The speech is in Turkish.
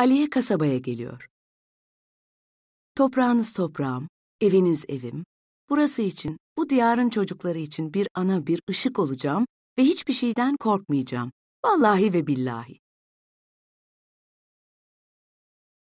Aliye kasabaya geliyor. Toprağınız toprağım, eviniz evim. Burası için, bu diyarın çocukları için bir ana bir ışık olacağım ve hiçbir şeyden korkmayacağım. Vallahi ve billahi.